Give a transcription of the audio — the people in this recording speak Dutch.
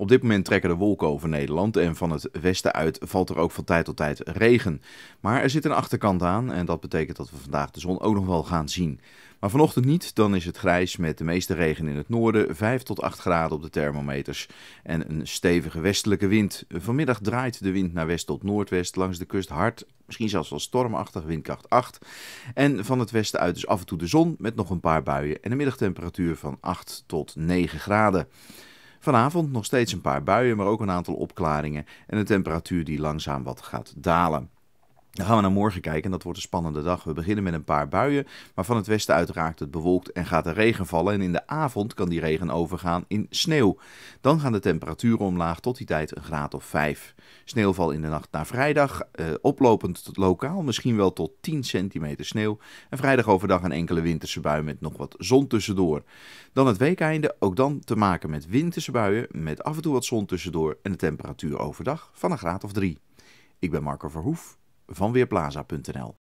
Op dit moment trekken de wolken over Nederland en van het westen uit valt er ook van tijd tot tijd regen. Maar er zit een achterkant aan en dat betekent dat we vandaag de zon ook nog wel gaan zien. Maar vanochtend niet, dan is het grijs met de meeste regen in het noorden, 5 tot 8 graden op de thermometers en een stevige westelijke wind. Vanmiddag draait de wind naar west tot noordwest langs de kust hard, misschien zelfs wel stormachtig, windkracht 8. En van het westen uit is dus af en toe de zon met nog een paar buien en een middagtemperatuur van 8 tot 9 graden. Vanavond nog steeds een paar buien, maar ook een aantal opklaringen en een temperatuur die langzaam wat gaat dalen. Dan gaan we naar morgen kijken en dat wordt een spannende dag. We beginnen met een paar buien, maar van het westen uit raakt het bewolkt en gaat er regen vallen. En in de avond kan die regen overgaan in sneeuw. Dan gaan de temperaturen omlaag tot die tijd een graad of 5. Sneeuwval in de nacht naar vrijdag, eh, oplopend tot lokaal misschien wel tot 10 centimeter sneeuw. En vrijdag overdag een enkele winterse bui met nog wat zon tussendoor. Dan het weekeinde, ook dan te maken met winterse buien met af en toe wat zon tussendoor. En de temperatuur overdag van een graad of 3. Ik ben Marco Verhoef van Weerplaza.nl.